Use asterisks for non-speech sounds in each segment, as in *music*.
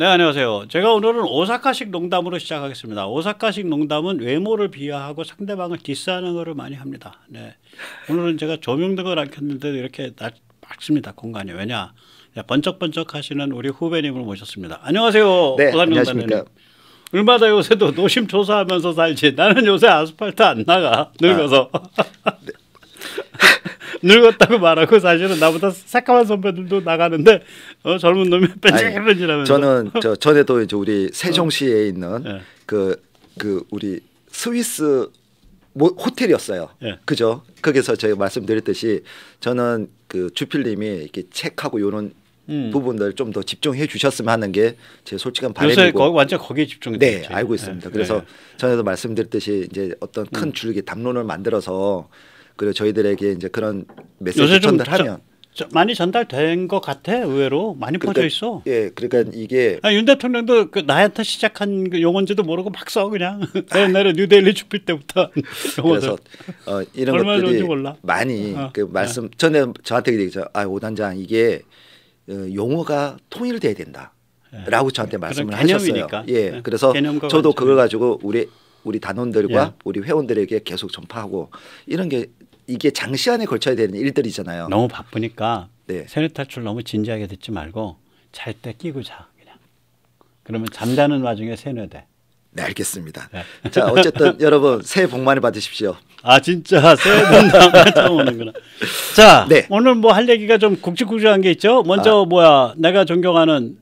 네, 안녕하세요. 제가 오늘은 오사카식 농담으로 시작하겠습니다. 오사카식 농담은 외모를 비하하고 상대방을 디스하는 것을 많이 합니다. 네. 오늘은 제가 조명등을 안 켰는데 이렇게 낮습니다, 공간이. 왜냐? 번쩍번쩍 하시는 우리 후배님을 모셨습니다. 안녕하세요. 네, 안녕하십니까. 얼마나 요새도 노심초사하면서 살지. 나는 요새 아스팔트 안 나가. 늙어서. 아, 네. *laughs* 늙었다고 말하고 사실은 나보다 새까만 선배들도 나가는데 어, 젊은 놈이 뺀질뺀질하면서 저는 저 *laughs* 전에도 이제 우리 세종시에 어. 있는 그그 예. 어. 그 우리 스위스 뭐 호텔이었어요. 예. 그죠? 거기서 제가 말씀드렸듯이 저는 그 주필님이 이렇게 책하고 이런 음. 부분들 좀더 집중해 주셨으면 하는 게 제 솔직한 바람이고 요새 거, 완전 거기에 집중이 네 알고 있습니다. 예. 그래서 예. 전에도 말씀드렸듯이 이제 어떤 큰 음. 줄기 담론을 만들어서 그리고 저희들에게 이제 그런 메시지 전달하면 많이 전달된 것 같아 의외로 많이 그러니까, 퍼져 있어. 예, 그러니까 이게 아, 윤 대통령도 그 나한테 시작한 그 용언지도 모르고 막 써 그냥 *laughs* 아. 옛날에 뉴델리 춥힐 때부터. *laughs* 그래서 어, 이런 것들이 많이 어, 어, 그 말씀 네. 전에 저한테 얘기죠. 아 오단장 이게 어, 용어가 통일돼야 된다라고 예. 네. 저한테 말씀을 하셨어요. 예, 네. 그래서 저도 그걸 가지고 우리 우리 단원들과 예. 우리 회원들에게 계속 전파하고 이런 게 이게 장시간에 걸쳐야 되는 일들이잖아요. 너무 바쁘니까 네. 세뇌 탈출 너무 진지하게 듣지 말고 잘 때 끼고 자 그냥. 그러면 잠자는 와중에 세뇌돼. 네 알겠습니다. 네. 자 어쨌든 *laughs* 여러분 새해 복 많이 받으십시오. 아 진짜 새해 복 처음 오는구나. 자 네. 오늘 뭐 할 얘기가 좀 굵직굵직한 게 있죠. 먼저 아. 뭐야 내가 존경하는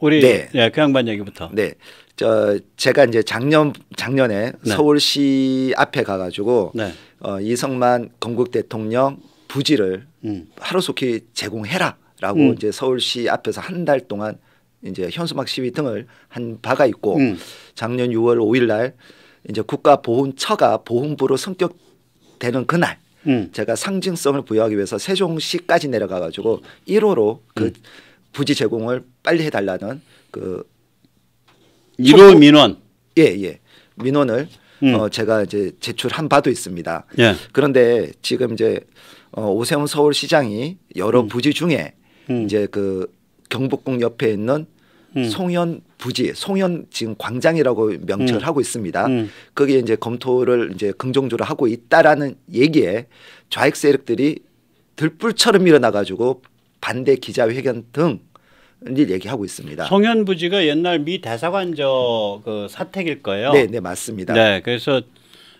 우리 네. 네, 그 양반 얘기부터. 네. 저 제가 이제 작년 작년에 네. 서울시 앞에 가 가지고 네. 어 이성만 건국 대통령 부지를 음. 하루속히 제공해라라고 음. 이제 서울시 앞에서 한 달 동안 이제 현수막 시위 등을 한 바가 있고 음. 작년 6월 5일 날 이제 국가보훈처가 보훈부로 성격되는 그날 음. 제가 상징성을 부여하기 위해서 세종시까지 내려가 가지고 1호로 그 음. 부지 제공을 빨리 해달라는 그 이로 민원 예예 예. 민원을 음. 어, 제가 이제 제출한 바도 있습니다. 예. 그런데 지금 이제 어, 오세훈 서울시장이 여러 음. 부지 중에 음. 이제 그 경복궁 옆에 있는 음. 송현 부지, 송현 지금 광장이라고 명칭을 음. 하고 있습니다. 음. 거기 이제 검토를 이제 긍정적으로 하고 있다라는 얘기에 좌익 세력들이 들불처럼 일어나 가지고 반대 기자회견 등일 얘기하고 있습니다. 송현부지가 옛날 미 대사관저 그 사택일 거예요. 네, 네 맞습니다. 네, 그래서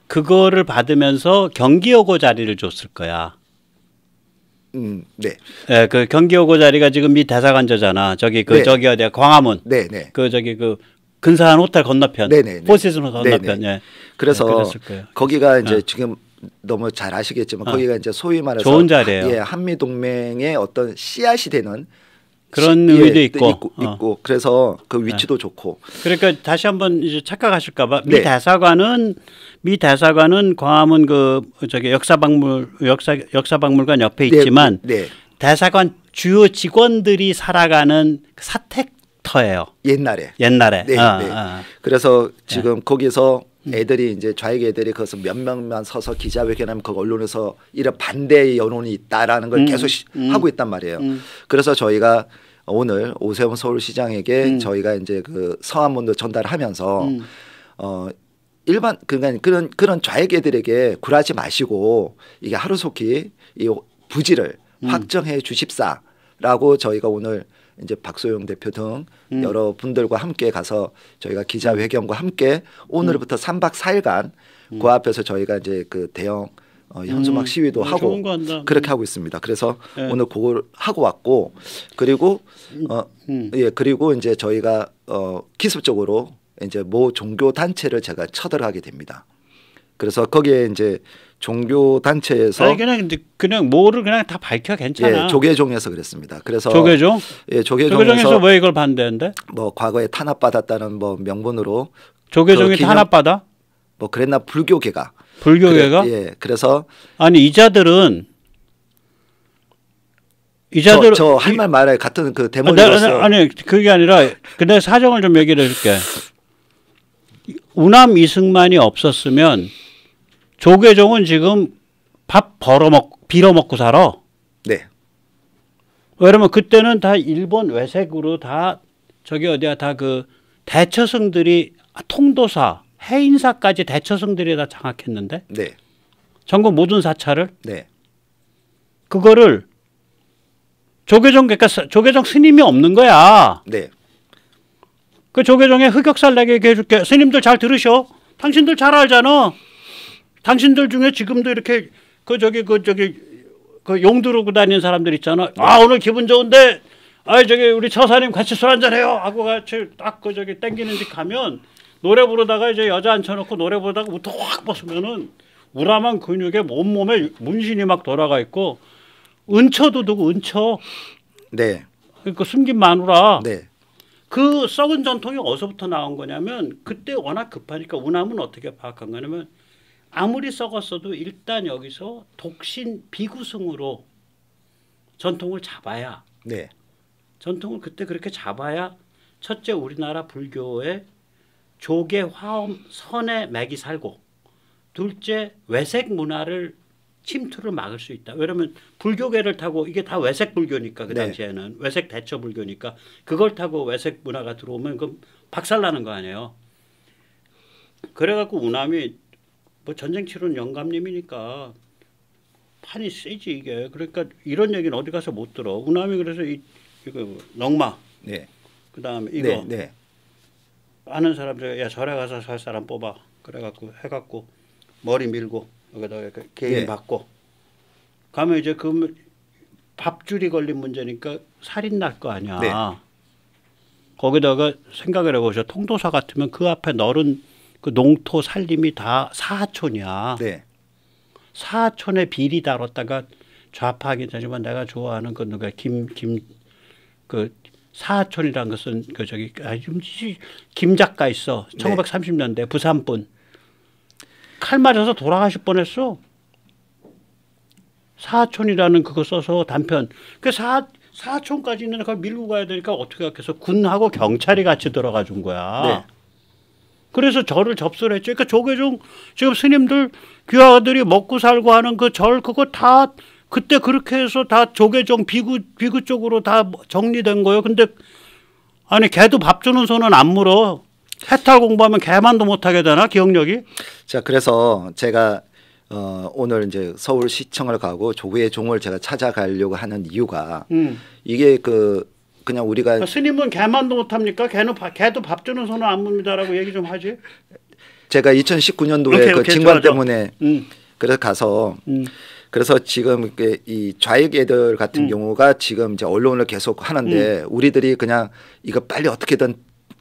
그거를 받으면서 경기여고 자리를 줬을 거야. 음, 네. 네, 그 경기여고 자리가 지금 미 대사관저잖아. 저기 그 네. 저기 어디야 광화문. 네, 네. 그 저기 그 근사한 호텔 건너편. 네네. 네, 포시즌 건너편. 네네. 예. 네. 네. 그래서 네, 거기가 이제 어. 지금 너무 잘 아시겠지만 아, 거기가 이제 소위 말해서 좋은 자리예요. 예, 한미 동맹의 어떤 씨앗이 되는 그런 시, 예, 의미도 예, 있고 있고, 어. 있고, 그래서 그 네. 위치도 네. 좋고 그러니까 다시 한번 이제 착각하실까봐 미 네. 대사관은 미 대사관은 광화문 그 저기 역사박물 역사 역사박물관 옆에 네, 있지만 네. 대사관 주요 직원들이 살아가는 그 사택터예요. 옛날에 옛날에 네, 어, 어. 그래서 지금 거기서 음. 애들이 이제 좌익 애들이 거기서 몇 명만 서서 기자회견하면 그 언론에서 이런 반대의 여론이 있다라는 걸 음, 계속 음, 하고 있단 말이에요. 음. 그래서 저희가 오늘 오세훈 서울시장에게 음. 저희가 이제 그 서한문도 전달하면서 음. 어 일반 그러니까 그런 그런 좌익 애들에게 굴하지 마시고 이게 하루속히 이 부지를 확정해 주십사라고 저희가 오늘 이제 박소영 대표 등 음. 여러 분들과 함께 가서 저희가 기자회견과 함께 오늘부터 음. 3박 4일간 음. 그 앞에서 저희가 이제 그 대형 어, 음. 현수막 시위도 음, 하고 그렇게 음. 하고 있습니다. 그래서 네. 오늘 그걸 하고 왔고 그리고 어, 예 그리고 이제 저희가 어, 기습적으로 이제 모 종교 단체를 제가 쳐들어가게 됩니다. 그래서 거기에 이제 종교 단체에서 아니 그냥 그냥 뭐를 그냥 다 밝혀 괜찮아. 예, 조계종에서 그랬습니다. 그래서 조계종? 예, 조계종에서, 조왜 이걸 반대한데? 뭐 과거에 탄압받았다는 뭐 명분으로 조계종이 그 탄압받아? 뭐 그랬나 불교계가 불교계가 그래, 예 그래서 아니 이자들은 이자들 저할 말 말해 같은 그 아, 대머리로서 아, 니 그게 아니라 근데 사정을 좀 얘기를 해줄게 우남 이승만이 없었으면 조계종은 지금 밥 벌어먹 빌어먹고 살아. 네. 왜냐면 그때는 다 일본 외색으로 다 저기 어디야 다 그 대처승들이 통도사 해인사까지 대처승들이 다 장악했는데. 네. 전국 모든 사찰을. 네. 그거를 조계종 그러니까 조계종 스님이 없는 거야. 네. 그 조계종의 흑역사를 내게 해줄게. 스님들 잘 들으셔. 당신들 잘 알잖아. 당신들 중에 지금도 이렇게 그 저기 그 저기 그 용두르고 다니는 사람들 있잖아. 네. 아 오늘 기분 좋은데 아 저기 우리 처사님 같이 술 한잔 해요. 하고 같이 딱 그 저기 땡기는 집 가면 노래 부르다가 이제 여자 앉혀놓고 노래 부르다가 우터 확 벗으면은 우람한 근육에 몸몸에 문신이 막 돌아가 있고 은처도 두고 은처. 네. 그러니까 숨긴 마누라. 네. 그 썩은 전통이 어디서부터 나온 거냐면 그때 워낙 급하니까 우남은 어떻게 파악한 거냐면 아무리 썩었어도 일단 여기서 독신 비구승으로 전통을 잡아야 네. 전통을 그때 그렇게 잡아야 첫째 우리나라 불교의 조계 화엄 선의 맥이 살고 둘째 외색 문화를 침투를 막을 수 있다. 왜냐하면 불교계를 타고 이게 다 외색 불교니까 그 네. 당시에는 네. 외색 대처 불교니까 그걸 타고 외색 문화가 들어오면 그럼 박살나는 거 아니에요. 그래갖고 우남이 뭐 전쟁 치는 영감님이니까 판이 세지 이게 그러니까 이런 얘기는 어디 가서 못 들어 우남이 그래서 이 이거 넝마 네. 그다음에 이거 네, 네. 아는 사람들 야 절에 가서 살 사람 뽑아 그래갖고 해갖고 머리 밀고 여기다가 이렇게 개인 네. 받고 가면 이제 그 밥줄이 걸린 문제니까 살인 날 거 아니야 네. 거기다가 생각을 해보셔 통도사 같으면 그 앞에 널은 그 농토 살림이 다 사촌이야. 네. 사촌의 비리 다뤘다가 좌파긴 하지만 내가 좋아하는 그 누가 김 김 그 사촌이라는 것은 그 저기 아김 작가 있어. 네. 1930년대 부산 분. 칼 맞아서 돌아가실 뻔했어. 사촌이라는 그거 써서 단편. 그 사, 사촌까지는 그걸 밀고 가야 되니까 어떻게 해서 군하고 경찰이 같이 들어가 준 거야. 네. 그래서 절을 접수를 했죠. 그러니까 조계종 지금 스님들 귀하들이 먹고 살고 하는 그 절 그거 다 그때 그렇게 해서 다 조계종 비구 비구 쪽으로 다 정리된 거예요. 근데 아니 개도 밥 주는 손은 안 물어. 해탈 공부하면 개만도 못 하게 되나 기억력이? 자 그래서 제가 어, 오늘 이제 서울시청을 가고 조계종을 제가 찾아가려고 하는 이유가 음. 이게 그 그냥 우리가 그러니까 스님은 개만도 못합니까? 개는 바, 개도 밥 주는 손은 안봅는다라고 얘기 좀 하지. 제가 2019년도에 오케이, 그오케관 때문에 음. 그래서 가서 음. 그래서 지금 이 좌익 애들 같은 음. 경우가 지금 이제 언론을 계속 하는데 음. 우리들이 그냥 이거 빨리 어떻게든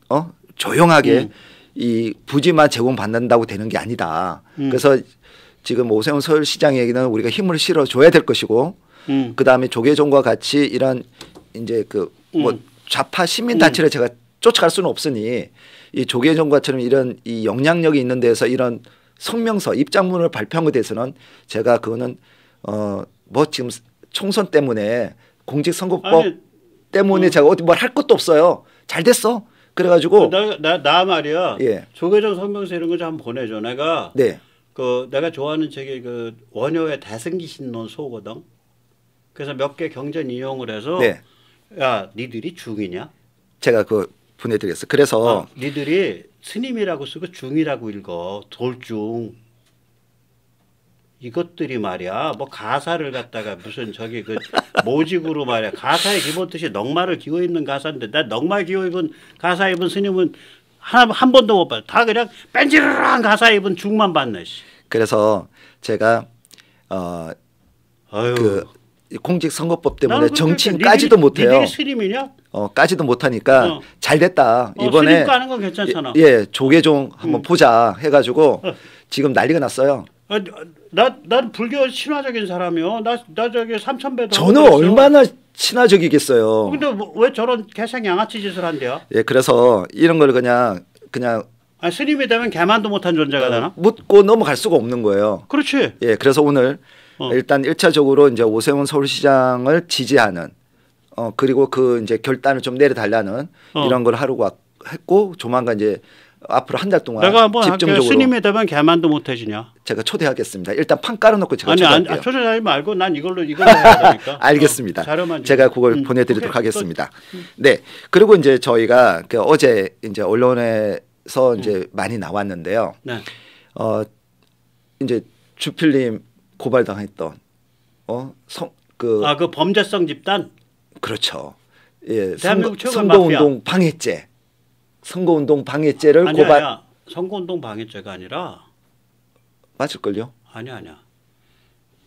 어 조용하게 음. 이 부지만 제공받는다고 되는 게 아니다. 음. 그래서 지금 오세훈 서울시장 얘기는 우리가 힘을 실어 줘야 될 것이고 그 다음에 조계종과 같이 이런 이제 그뭐 음. 좌파 시민 단체를 음. 제가 쫓아갈 수는 없으니 이 조계 정과처럼 이런 이 영향력이 있는 데서 이런 성명서 입장문을 발표한 것에 대해서는 제가 그거는 어 뭐 지금 총선 때문에 공직선거법 때문에 어. 제가 어디 뭘 할 것도 없어요. 잘 됐어. 그래가지고 나, 나, 나 말이야. 예. 조계종 성명서 이런 거 좀 보내줘. 내가 네. 그 내가 좋아하는 책이 그 원효의 대승기신론 소거든. 그래서 몇 개 경전 이용을 해서 네. 야, 니들이 중이냐? 제가 그 보내드렸어. 그래서 어, 니들이 스님이라고 쓰고 중이라고 읽어. 돌중. 이것들이 말이야 뭐 가사를 갖다가 무슨 저기 그 모직으로 말이야 가사의 기본 뜻이 넉마를 기호 입는 가사인데 나 넉마 기호 입은 가사 입은 스님은 하나 한 번도 못 봤어 다 그냥 뺀질한 가사 입은 중만 봤네 그래서 제가 어그 공직선거법 때문에 정치인까지도 못해요. 스림이냐? 어, 까지도 못하니까 어. 잘 됐다. 어, 이번에 예, 예, 조계종 한번 음. 보자 해가지고 어. 지금 난리가 났어요. 어, 나난 불교 친화적인 사람이요. 나나 저기 삼천배도. 저는 얼마나 친화적이겠어요. 어, 근데 뭐, 왜 저런 개생 양아치 짓을 한대요? 예, 그래서 이런 걸 그냥 그냥 아, 스님이 되면 개만도 못한 존재가 되나? 묻고 넘어갈 수가 없는 거예요. 그렇지. 예, 그래서 오늘 어. 일단 1차적으로 이제 오세훈 서울시장을 지지하는 어 그리고 그 이제 결단을 좀 내려달라는 어. 이런 걸 하려고 했고 조만간 이제 앞으로 한 달 동안 내가 한번 뭐 집중적으로 스님에 대면 개만도 못 해주냐? 제가 초대하겠습니다. 일단 판 깔아놓고 제가 아니, 초대할게요. 아니 초대하지 말고 난 이걸로 이걸 해야 되니까. *laughs* 어, 알겠습니다. 어, 제가 그걸 음, 보내드리도록 오케이, 하겠습니다. 또, 음. 네 그리고 이제 저희가 그 어제 이제 언론에서 이제 음. 많이 나왔는데요. 네. 어 이제 주필님 고발당했던 어성그아그 아, 그 범죄성 집단 그렇죠 예 선거, 선거운동 방해죄 선거운동 방해죄를 아니야, 고발 아니야. 선거운동 방해죄가 아니라 맞을걸요 아니 야 아니야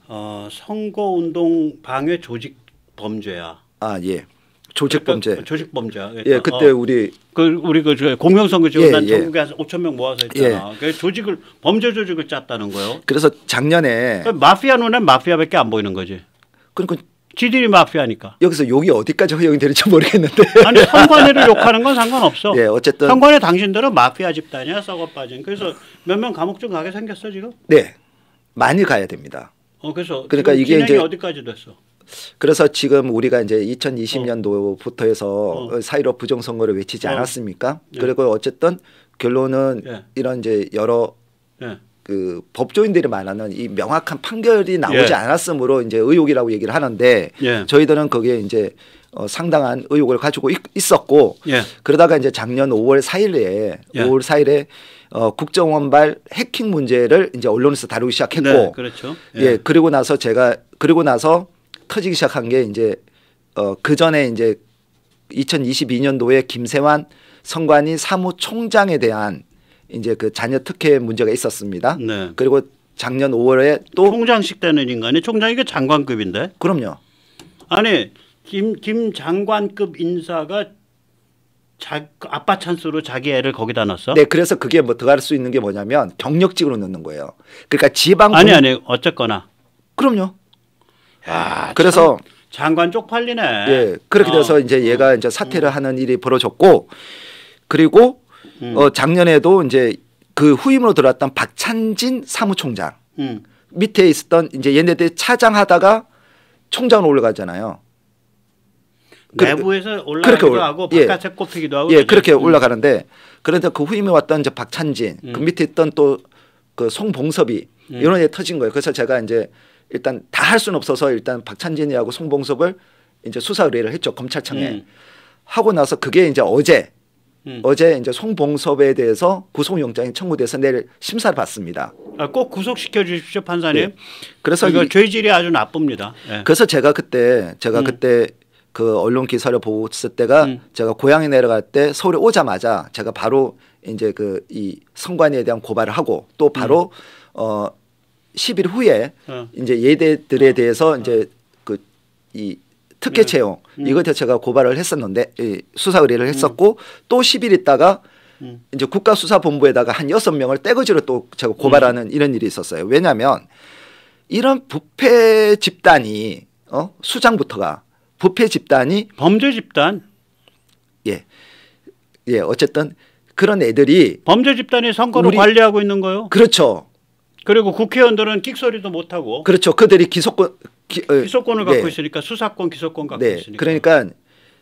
어 선거운동 방해 조직 범죄야 아예 조직 그러니까 범죄. 조직 범죄. 그러니까 예, 그때 어, 우리 그 우리 그 공명선거 그 지원 난 예, 전국에 한 5천 예. 명 모아서 했잖아. 예. 그 조직을 범죄 조직을 짰다는 거예요. 그래서 작년에 그러니까 마피아 눈엔 마피아밖에 안 보이는 거지. 그러니까 지들이 마피아니까. 여기서 욕이 어디까지 허용이 되는지 모르겠는데. 아니 선관위를 욕하는 건 상관없어. *laughs* 예, 어쨌든 선관위 당신들은 마피아 집단이야 썩어 빠진. 그래서 몇 명 감옥 좀 가게 생겼어 지금. 네, 많이 가야 됩니다. 어, 그래서 그러니까 이게 이제 어디까지 됐어? 그래서 지금 우리가 이제 2020년도부터 해서 어. 어. 사이로 부정선거를 외치지 어. 않았습니까? 예. 그리고 어쨌든 결론은 예. 이런 이제 여러 예. 그 법조인들이 말하는 이 명확한 판결이 나오지 예. 않았으므로 이제 의혹이라고 얘기를 하는데 예. 저희들은 거기에 이제 어, 상당한 의혹을 가지고 있, 었고 예. 그러다가 이제 작년 5월 4일에 5월 4일에 어, 국정원발 해킹 문제를 이제 언론에서 다루기 시작했고 네, 그렇죠. 예. 그리고 나서 제가 그리고 나서 커지기 시작한 게 이제 어, 그 전에 이제 2022년도에 김세환 선관위 사무총장에 대한 이제 그 자녀 특혜 문제가 있었습니다. 네. 그리고 작년 5월에 또 총장식 되는 인간이 총장이게 장관급인데? 그럼요. 아니 김 김 장관급 인사가 자, 아빠 찬스로 자기 애를 거기다 넣었어? 네, 그래서 그게 뭐 들어갈 수 있는 게 뭐냐면 경력직으로 넣는 거예요. 그러니까 지방 아니 아니 어쨌거나 그럼요. 아, 그래서 장관 쪽팔리네. 예, 그렇게 어. 돼서 이제 얘가 음. 이제 사퇴를 음. 하는 일이 벌어졌고 그리고 음. 어, 작년에도 이제 그 후임으로 들어왔던 박찬진 사무총장 음. 밑에 있었던 이제 얘네들 차장하다가 총장으로 올라가잖아요. 그, 내부에서 올라가기도 하고 예. 바깥에 예, 꼽히기도 하고. 예, 그렇게 음. 올라가는데 그런데 그 후임에 왔던 이제 박찬진 그 음. 밑에 있던 또 그 송봉섭이 이런 애 터진 거예요. 그래서 제가 이제 일단 다 할 수는 없어서 일단 박찬진이하고 송봉섭을 이제 수사 의뢰를 했죠 검찰청에 음. 하고 나서 그게 이제 어제 음. 어제 이제 송봉섭에 대해서 구속영장이 청구돼서 내일 심사를 받습니다. 아, 꼭 구속시켜 주십시오 판사님. 네. 그래서 그러니까 이거 죄질이 아주 나쁩니다. 네. 그래서 제가 그때 제가 음. 그때 그 언론 기사를 보고 있을 때가 음. 제가 고향에 내려갈 때 서울에 오자마자 제가 바로 이제 그이성관위에 대한 고발을 하고 또 바로 음. 어 10일 후에 어. 이제 예대들에 대해서 어. 이제 그 이 특혜 네. 채용 음. 이것 자체가 고발을 했었는데 예, 수사 의뢰를 음. 했었고 또 10일 있다가 음. 이제 국가수사본부에다가 한 여섯 명을 떼거지로 또 제가 고발하는 음. 이런 일이 있었어요. 왜냐하면 이런 부패 집단이 어 수장부터가 부패 집단이 범죄 집단 예예 예, 어쨌든 그런 애들이 범죄 집단이 선거를 우리, 관리하고 있는 거요. 그렇죠. 그리고 국회의원들은 끽소리도 못하고. 그렇죠. 그들이 기소권. 기, 어, 소권을 갖고 네. 있으니까 수사권, 기소권 갖고 네. 있으니까. 그러니까.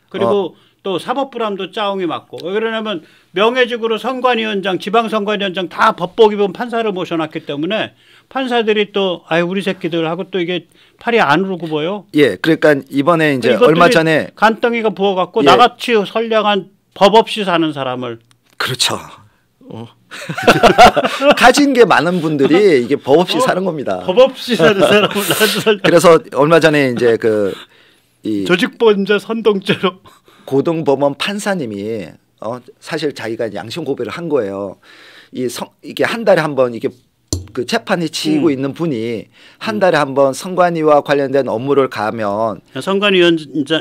그리고 어. 또 사법부람도 짜옹이 맞고. 왜냐면 명예직으로 선관위원장, 지방선관위원장 다 법복 입은 판사를 모셔놨기 때문에 판사들이 또 아유 우리 새끼들하고 또 이게 팔이 안으로 굽어요. 예, 그러니까 이번에 이제 얼마 전에 간덩이가 부어갖고 예. 나같이 선량한 법 없이 사는 사람을 그렇죠. 어. *laughs* 가진 게 많은 분들이 이게 법 없이 어, 사는 겁니다. 법 없이 사는 사람을 *laughs* 나도 그래서 얼마 전에 이제 그이 조직범죄 선동죄로 고등법원 판사님이 어 사실 자기가 양심 고백을 한 거예요. 이성 이게 한 달에 한 번 이게 그 재판이 치고 음. 있는 분이 한 음. 달에 한번 선관위와 관련된 업무를 가면 선관위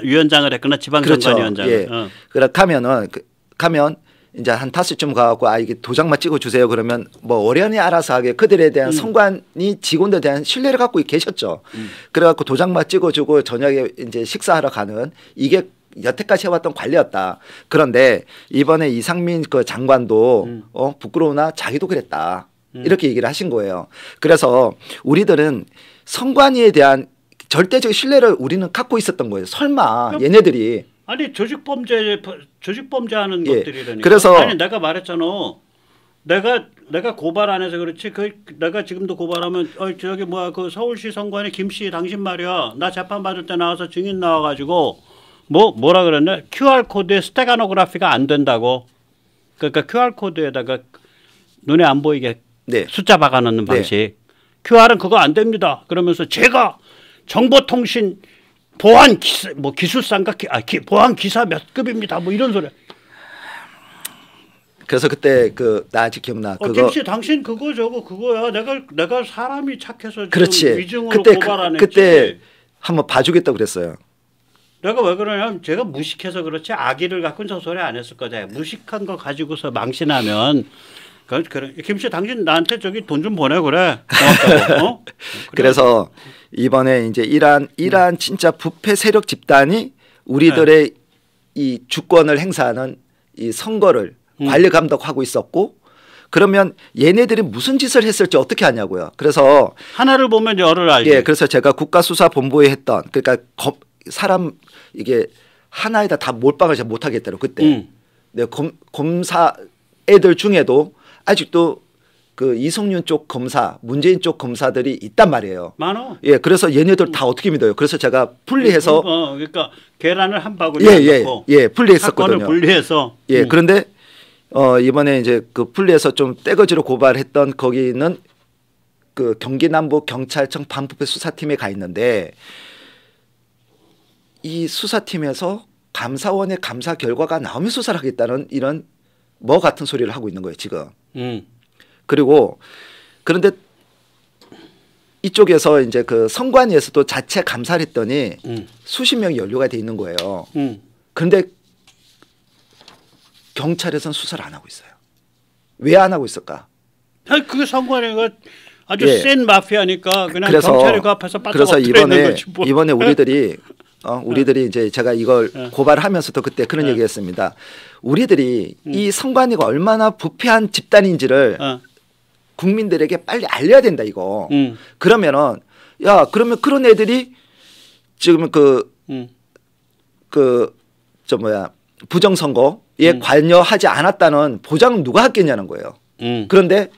위원장을 했거나 지방 선관위원장 그렇죠. 예. 어. 그렇게 하면은 그, 가면 이제 한 다섯쯤 가갖고 아 이게 도장만 찍어주세요 그러면 뭐 어련히 알아서 하게 그들에 대한 음. 성관이 직원들에 대한 신뢰를 갖고 계셨죠. 음. 그래갖고 도장만 찍어주고 저녁에 이제 식사하러 가는 이게 여태까지 해왔던 관리였다. 그런데 이번에 이상민 그 장관도 음. 어 부끄러우나 자기도 그랬다. 음. 이렇게 얘기를 하신 거예요. 그래서 우리들은 성관위에 대한 절대적 신뢰를 우리는 갖고 있었던 거예요. 설마 얘네들이 아니 조직 범죄 조직 범죄하는 예. 것들이라니까. 그래서 아니 내가 말했잖아. 내가 내가 고발 안 해서 그렇지 그 내가 지금도 고발하면 어 저기 뭐야 그 서울시 선관위 김씨 당신 말이야 나 재판 받을 때 나와서 증인 나와가지고 뭐 뭐라 그랬냐 QR 코드에 스테가노그라피가 안 된다고 그러니까 QR 코드에다가 눈에 안 보이게 네. 숫자 박아놓는 네. 방식 네. QR은 그거 안 됩니다 그러면서 제가 정보통신 보안 기사 뭐 기술상과 아, 기, 보안 기사 몇 급입니다. 뭐 이런 소리. 그래서 그때 그나 아직 기억나. 어, 그거 김씨 당신 그거 저거 그거야. 내가 내가 사람이 착해서 그렇지. 위증으로 그때 고발하 그, 그때 한번 봐주겠다고 그랬어요. 내가 왜 그러냐면 제가 무식해서 그렇지 아기를 갖고는 저 소리 안 했을 거다. 무식한 거 가지고서 망신하면 그러니까 그래. 김씨 당신 나한테 저기 돈 좀 보내 그래. 어? *laughs* 그래. 서 이번에 이제 이란 이란 네. 진짜 부패 세력 집단이 우리들의 네. 이 주권을 행사하는 이 선거를 음. 관리 감독하고 있었고 그러면 얘네들이 무슨 짓을 했을지 어떻게 아냐고요. 그래서 하나를 보면 열을 알지. 예, 그래서 제가 국가수사본부에 했던 그러니까 검, 사람 이게 하나에다 다 몰빵을 잘 못하겠더라고 그때. 음. 네, 검, 검사 애들 중에도 아직도 그 이성윤 쪽 검사, 문재인 쪽 검사들이 있단 말이에요. 많어. 예, 그래서 얘네들 다 어떻게 믿어요? 그래서 제가 분리해서 음, 음, 어, 그러니까 계란을 한 바구니 예, 예, 넣고 예, 분리했었거든요. 사건을 분리해서 예, 음. 그런데 어 이번에 이제 그 분리해서 좀 떼거지로 고발했던 거기는 그 경기남부 경찰청 반부패 수사팀에 가 있는데 이 수사팀에서 감사원의 감사 결과가 나오면 수사를 하겠다는 이런 뭐 같은 소리를 하고 있는 거예요 지금. 음. 그리고 그런데 이쪽에서 이제 그 선관위에서도 자체 감사를 했더니 음. 수십 명이 연루가 돼 있는 거예요. 음. 근데 경찰에선 수사를 안 하고 있어요. 왜 안 하고 있을까? 아니 그게 선관위가 아주 예. 센 마피아니까 그냥 경찰이 그 앞에서 그래서 이번에 뭐. 이번에 우리들이 *laughs* 어, 우리들이 네. 이제 제가 이걸 네. 고발하면서도 그때 그런 네. 얘기했습니다. 우리들이 음. 이 선관위가 얼마나 부패한 집단인지를 네. 국민들에게 빨리 알려야 된다 이거. 음. 그러면은 야 그러면 그런 애들이 지금 그 그저 음. 그, 뭐야 부정선거에 음. 관여하지 않았다는 보장 누가 했겠냐는 거예요. 음. 그런데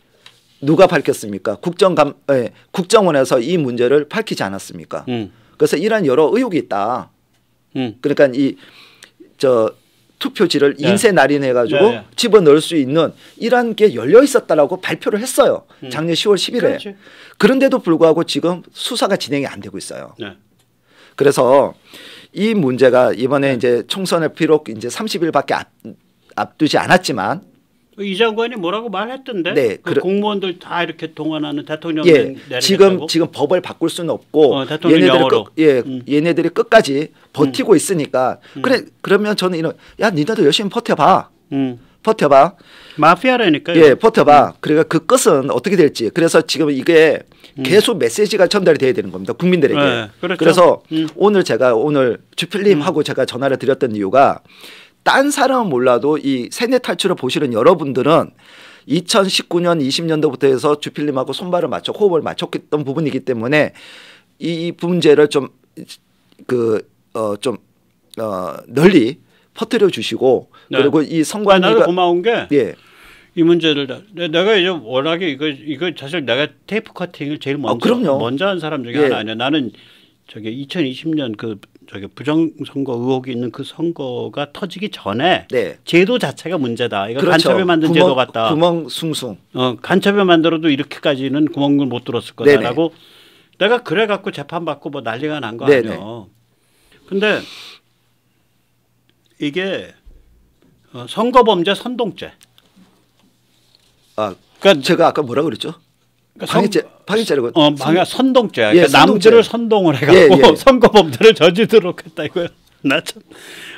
누가 밝혔습니까? 국정감 에, 예, 국정원에서 이 문제를 밝히지 않았습니까? 음. 그래서 이런 여러 의혹이 있다. 음. 그러니까 이 저 투표지를 예. 인쇄 날인해 가지고 예, 예. 집어 넣을 수 있는 이런게 열려 있었다라고 발표를 했어요. 음. 작년 10월 10일에. 그렇지. 그런데도 불구하고 지금 수사가 진행이 안 되고 있어요. 예. 그래서 이 문제가 이번에 이제 총선에 비록 이제 30일밖에 앞, 앞두지 않았지만 이 장관이 뭐라고 말했던데 네, 그 그러... 공무원들 다 이렇게 동원하는 대통령 예, 내리겠다고? 지금 지금 법을 바꿀 수는 없고 어, 얘네들 끝, 예 음. 얘네들이 끝까지 버티고 음. 있으니까 음. 그래 그러면 저는 이런 야 니네도 열심히 버텨봐 음. 버텨봐 마피아라니까 예 버텨봐 음. 그러니까 그 끝은 어떻게 될지 그래서 지금 이게 음. 계속 메시지가 전달이 돼야 되는 겁니다 국민들에게 네, 그렇죠. 그래서 오늘 제가 오늘 주필님하고 제가 전화를 드렸던 이유가 딴 사람은 몰라도 이 세뇌 탈출을 보시는 여러분들은 2019년 20년도부터 해서 주필님하고 손발을 맞춰 호흡을 맞췄던 부분이기 때문에 이 문제를 좀 그 어좀 그, 어, 어, 널리 퍼뜨려 주시고 네. 그리고 이 성관이가 아, 나도 고마운 게 예. 이 문제를 내가 이제 워낙에 이거 이거 사실 내가 테이프 커팅을 제일 먼저 아, 먼저 한 사람 중에 예. 하나 아니야. 나는 저기 2020년 그 저기 부정선거 의혹이 있는 그 선거가 터지기 전에 네. 제도 자체가 문제다. 이거 그렇죠. 간첩에 만든 구멍, 제도 같다. 구멍 숭숭. 어, 간첩에 만들어도 이렇게까지는 구멍을 못뚫었을 거다라고 내가 그래 갖고 재판 받고 뭐 난리가 난 거 아니에요. 근데 이게 어, 선거범죄 선동죄. 아, 그러니까 제가 아까 뭐라 그랬죠? 그러니까 방해죄, 라고 어, 방해 선동죄. 예, 그러니까 남들을 선동을 해갖고 예, 예. *laughs* 선거범들을 저지도록 르 했다 이거야. *laughs* 나 참.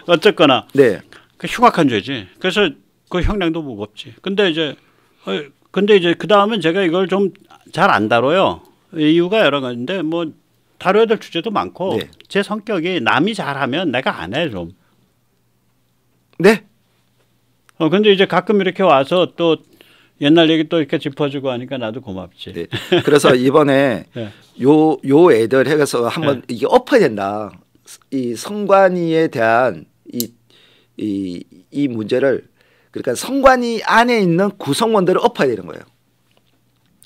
어쨌거나. 네. 그 흉악한 죄지. 그래서 그 형량도 무겁지. 뭐 근데 이제 어 근데 이제 그 다음은 제가 이걸 좀 잘 안 다뤄요. 이유가 여러 가지인데 뭐 다뤄야 될 주제도 많고 네. 제 성격이 남이 잘하면 내가 안 해 좀. 네. 어 근데 이제 가끔 이렇게 와서 또 옛날 얘기 또 이렇게 짚어주고 하니까 나도 고맙지. 네. 그래서 *laughs* 이번에 요요 네. 요 애들 해서 한번 네. 이게 엎어야 된다. 이 성관위에 대한 이 이, 이 문제를 그러니까 성관위 안에 있는 구성원들을 엎어야 되는 거예요.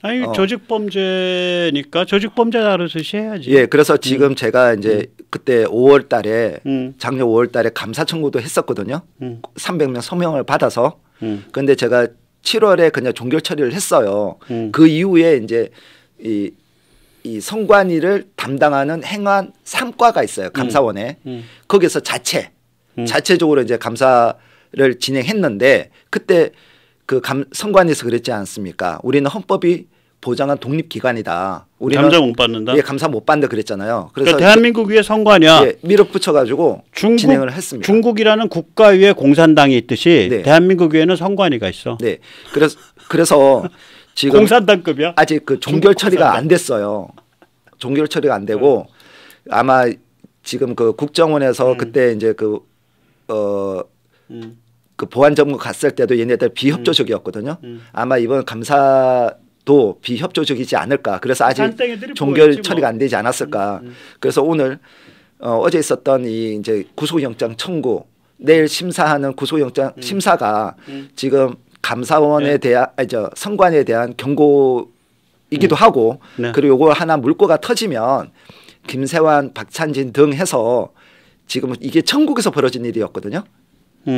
아니 어. 조직 범죄니까 조직 범죄 다루듯이 해야지. 예, 그래서 음. 지금 음. 제가 이제 음. 그때 5월달에 음. 작년 5월달에 감사 청구도 했었거든요. 300명 음. 서명을 받아서. 그런데 제가 7월에 그냥 종결 처리를 했어요. 음. 그 이후에 이제 이, 이 성관위를 담당하는 행안 3과가 있어요. 음. 감사원에. 음. 거기서 자체 음. 자체적으로 이제 감사를 진행했는데 그때 그 감, 성관위에서 그랬지 않습니까? 우리는 헌법이 보장한 독립기관이다. 우리는 감사 못 받는다. 예, 감사 못 받는다 그랬잖아요. 그러니까 그래서 그러니까 대한민국 위에 선관이 예, 밀어붙여가지고 중국, 진행을 했습니다. 중국이라는 국가 위에 공산당이 있듯이 네. 대한민국 위에는 선관위가 있어. 네, 그래서 그래서 지금 공산당급이야. 아직 그 종결 처리가 안 됐어요. 종결 처리가 안 되고 네. 아마 지금 그 국정원에서 음. 그때 이제 그 어. 음. 그 보안 전문 갔을 때도 얘네들 비협조적이었거든요. 음. 음. 아마 이번 감사 또 비협조적이지 않을까. 그래서 아직 종결 보 처리가 안 되지 않았을까. 음, 음. 그래서 오늘 어, 어제 있었던 이 이제 구속영장 청구 내일 심사하는 구속영장 음. 심사가 음. 지금 감사원에 네. 대한 아니, 저 선관에 대한 경고이기도 하고 네. 그리고 요거 하나 물꼬가 터지면 김세환, 박찬진 등 해서 지금 이게 천국에서 벌어진 일이었거든요.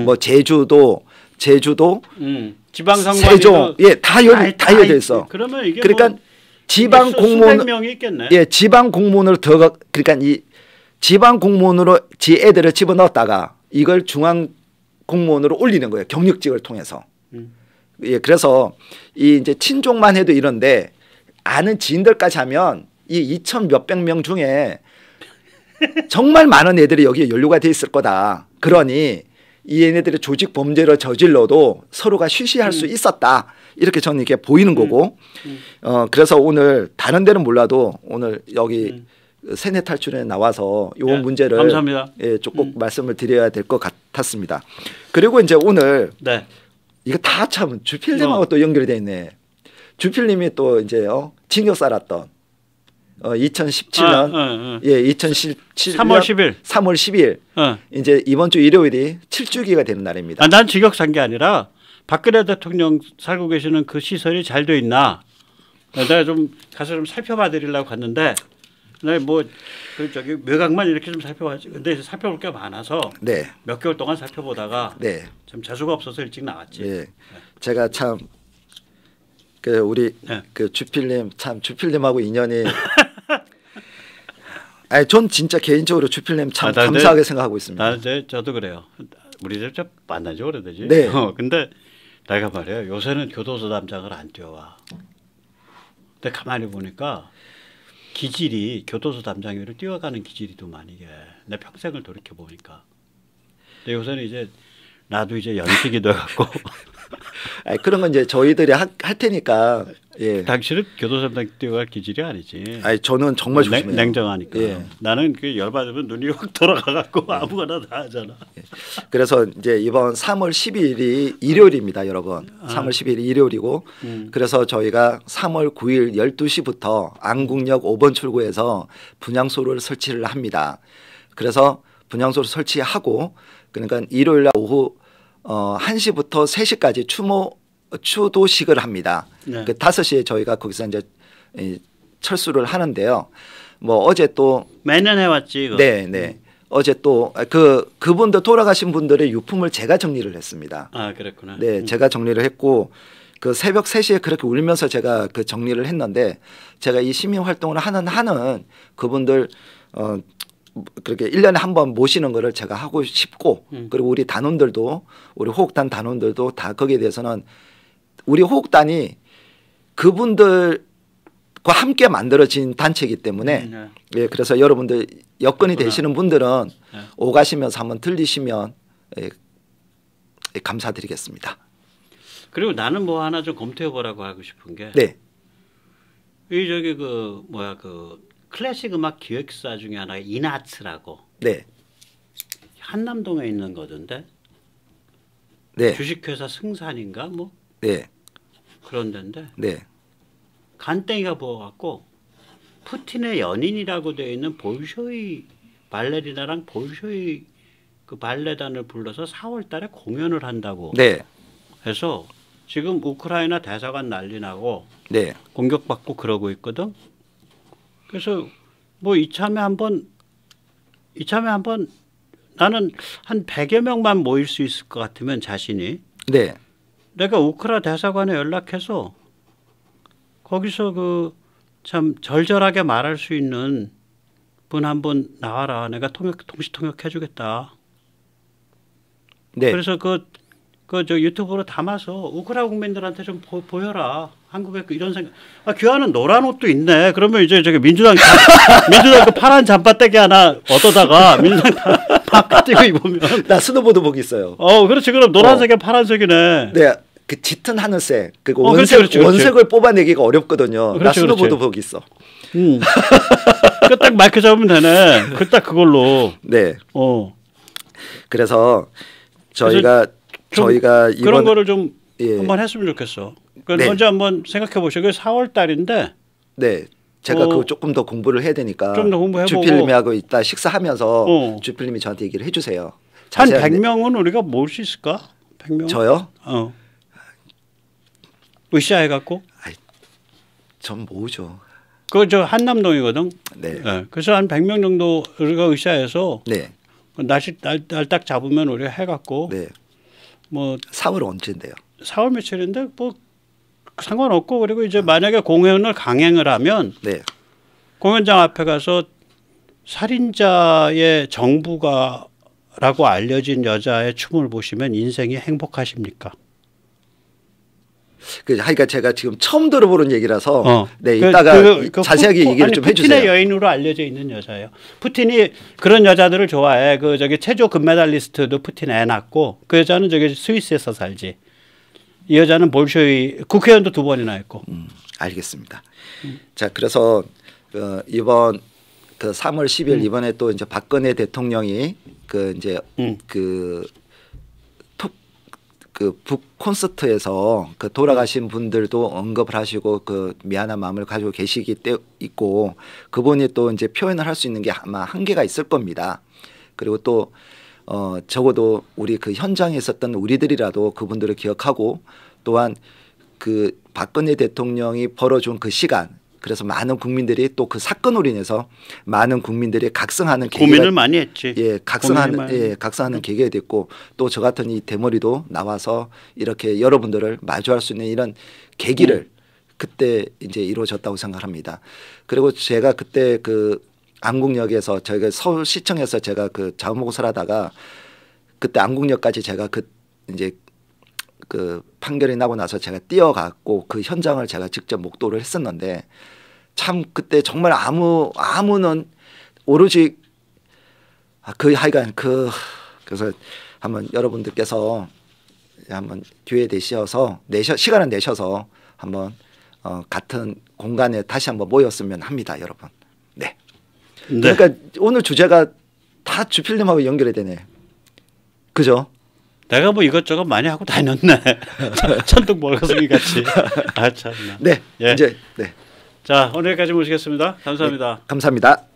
뭐 제주도 제주도, 음. 지방선거 세종, 예다 여기 다 여기 있어. 그러면 이게 그러니까 뭐 지방 공무원 예, 지방 공무원을 더 그러니까 이 지방 공무원으로 지 애들을 집어넣었다가 이걸 중앙 공무원으로 올리는 거예요. 경력직을 통해서. 음. 예, 그래서 이 이제 친족만 해도 이런데 아는 지인들까지 하면 이 2천 몇백 명 중에 정말 많은 애들이 여기에 연루가 돼 있을 거다. 그러니 이 얘네들의 조직 범죄를 저질러도 서로가 쉬쉬할 음. 수 있었다. 이렇게 저는 이게 렇 보이는 음. 거고. 음. 음. 어, 그래서 오늘 다른 데는 몰라도 오늘 여기 음. 세뇌 탈출에 나와서 요 예, 문제를 감사합니다. 예, 조금 음. 말씀을 드려야 될 것 같았습니다. 그리고 이제 오늘 네. 이거 다 참 주필님하고 어. 또 연결돼 이 있네. 주필님이 또 이제 어, 징역 살았던 어 2017년 아, 응, 응. 예2 0 1 7 3월 10일 3월 10일 응. 이제 이번 주 일요일이 7주기가 되는 날입니다. 아, 난 직역 산게 아니라 박근혜 대통령 살고 계시는 그 시설이 잘 돼 있나 내가 좀 가서 좀 살펴봐 드리려고 갔는데 네뭐그 저기 외곽만 이렇게 좀 살펴봤지 근데 살펴볼 게 많아서 네. 몇 개월 동안 살펴보다가 네. 참 재수가 없어서 일찍 나왔지. 네. 제가 참. 그 우리 네. 그 주필님 참 주필님하고 인연이 *laughs* 아니, 전 진짜 개인적으로 주필님 참 아, 감사하게 내, 생각하고 있습니다. 나, 내, 저도 그래요. 우리 집저 만난 지 오래되지. 네. 어, 근데 내가 말이야 요새는 교도소 담장을 안 뛰어와. 근데 가만히 보니까 기질이 교도소 담장 위로 뛰어가는 기질이도 많이 게. 내 평생을 돌이켜 보니까. 근데 요새는 이제 나도 이제 연식이 돼갖고. *laughs* 아 그런 건 이제 저희들이 하, 할 테니까 예. 그 당신은 교도소당 뛰어갈 기질이 아니지. 아니 저는 정말 네, 조심해요. 냉정하니까. 예. 나는 그 열받으면 눈이 확 *laughs* 돌아가갖고 예. 아무거나 다 하잖아. 예. 그래서 이제 이번 3월 12일이 일요일입니다, 여러분. 아. 3월 1 2일 일요일이고 음. 그래서 저희가 3월 9일 12시부터 안국역 5번 출구에서 분향소를 설치를 합니다. 그래서 분향소를 설치하고 그러니까 일요일 오후 어 1시부터 3시까지 추모 추도식을 합니다. 네. 그 5시에 저희가 거기서 이제 철수를 하는데요. 뭐 어제 또 매년 해왔지. 이거. 네, 네. 음. 어제 또 그 그분들 돌아가신 분들의 유품을 제가 정리를 했습니다. 아, 그랬구나. 네, 음. 제가 정리를 했고 그 새벽 3시에 그렇게 울면서 제가 그 정리를 했는데 제가 이 시민 활동을 하는 한은 그분들 어 그렇게 일년에 한 번 모시는 거를 제가 하고 싶고 음. 그리고 우리 단원들도 우리 호흡단 단원들도 다 거기에 대해서는 우리 호국단이 그분들과 함께 만들어진 단체이기 때문에 음, 네. 예, 그래서 여러분들 여건이 그렇구나. 되시는 분들은 네. 오가시면서 한번 들리시면 예, 예, 감사드리겠습니다. 그리고 나는 뭐 하나 좀 검토해 보라고 하고 싶은 게 네. 이 저기 그 뭐야 그 클래식 음악 기획사 중에 하나 이나츠라고 네. 한남동에 있는 거던데 네. 주식회사 승산인가 뭐 네. 그런 데인데 네. 간땡이가 부어갖고 푸틴의 연인이라고 되어 있는 볼쇼이 발레리나랑 볼쇼이 그 발레단을 불러서 4월달에 공연을 한다고 네. 해서 지금 우크라이나 대사관 난리 나고 네. 공격받고 그러고 있거든. 그래서 뭐 이참에 한번 이참에 한번 나는 한 100여 명만 모일 수 있을 것 같으면 자신이 네. 내가 우크라 대사관에 연락해서 거기서 그 참 절절하게 말할 수 있는 분 한 분 나와라. 내가 통역 동시 통역해 주겠다. 네. 그래서 그 그 저 유튜브로 담아서 우크라 국민들한테 좀 보, 보여라. 한국에 그 이런 생각. 아, 귀하는 노란 옷도 있네. 그러면 이제 저기 민주당 *laughs* 민주당 그 파란 잠바떼기 하나 얻어다가 민주당 *laughs* 바깥 뛰고 *laughs* 입으면 나 스노보드복 있어요. 어, 그렇지. 그럼 노란색에 어. 파란색이네. 네. 그 짙은 하늘색 그리 어, 그렇죠, 원색 그렇죠, 그렇죠, 원색을 뽑아내기가 어렵거든요. 나 스노보드 그렇죠, 보 그렇죠. 있어. 음. 그딱 마이크 잡으면 되네. 그딱 그걸로. 네. 어. 그래서 저희가 저희가 이번 그런 거를 좀 예. 한번 했으면 좋겠어. 그러니까 네. 먼저 한번 생각해 보시고 4월 달인데. 네. 제가 어. 그거 조금 더 공부를 해야 되니까 좀 더 공부해보고 주필님하고 이따 식사하면서 어. 주필님이 저한테 얘기를 해주세요. 한 100명은 우리가 모을 수 있을까? 100명? 저요? 어. 으쌰해갖고? 아이, 전 모으죠. 그 저 한남동이거든. 네. 네. 그래서 한 100명 정도 우리가 으쌰해서 네. 뭐 날씨 날, 딱 잡으면 우리가 해갖고 네. 뭐 4월 언제인데요? 4월 며칠인데 뭐 상관없고 그리고 이제 아. 만약에 공연을 강행을 하면 네. 공연장 앞에 가서 살인자의 정부가라고 알려진 여자의 춤을 보시면 인생이 행복하십니까? 그 하니까 제가 지금 처음 들어보는 얘기라서 어. 네 그, 이따가 그, 그, 그, 자세하게 푸, 얘기를 좀 해주세요. 푸틴의 여인으로 알려져 있는 여자예요. 푸틴이 그런 여자들을 좋아해. 그 저기 체조 금메달리스트도 푸틴 애 낳고 그 여자는 저기 스위스에서 살지. 이 여자는 볼쇼이 국회의원도 두 번이나 했고. 음, 알겠습니다. 음. 자 그래서 그 이번 그 3월 10일 음. 이번에 또 이제 박근혜 대통령이 그 이제 음. 그그 북콘서트에서 그 돌아가신 네. 분들도 언급을 하시고 그 미안한 마음을 가지고 계시기 때 있고 그분이 또 이제 표현을 할 수 있는 게 아마 한계가 있을 겁니다. 그리고 또 어, 적어도 우리 그 현장에 있었던 우리들이라도 그분들을 기억하고 또한 그 박근혜 대통령이 벌어준 그 시간 그래서 많은 국민들이 또 그 사건으로 인해서 많은 국민들이 각성하는 고민을 계기가, 많이 했지. 예, 각성하는 예, 각성하는 계기가 됐고 또 저 같은 이 대머리도 나와서 이렇게 여러분들을 마주할 수 있는 이런 계기를 음. 그때 이제 이루어졌다고 생각합니다. 그리고 제가 그때 그안국역에서 저희가 서울시청에서 제가 그 자원봉사를 하다가 그때 안국역까지 제가 그 이제 그 판결이 나고 나서 제가 뛰어갔고 그 현장을 제가 직접 목도를 했었는데 참 그때 정말 아무 아무는 오로지 아, 그 하여간 그 그래서 한번 여러분들께서 한번 기회 되셔서 내셔 시간을 내셔서 한번 어, 같은 공간에 다시 한번 모였으면 합니다, 여러분. 네. 네. 그러니까 오늘 주제가 다 주필님하고 연결이 되네. 그죠? 내가 뭐 이것저것 많이 하고 다녔네. *laughs* 천둥 벌거숭이 같이. 아 참나. 네. 예. 이제 네. 자 오늘까지 모시겠습니다. 감사합니다. 네, 감사합니다.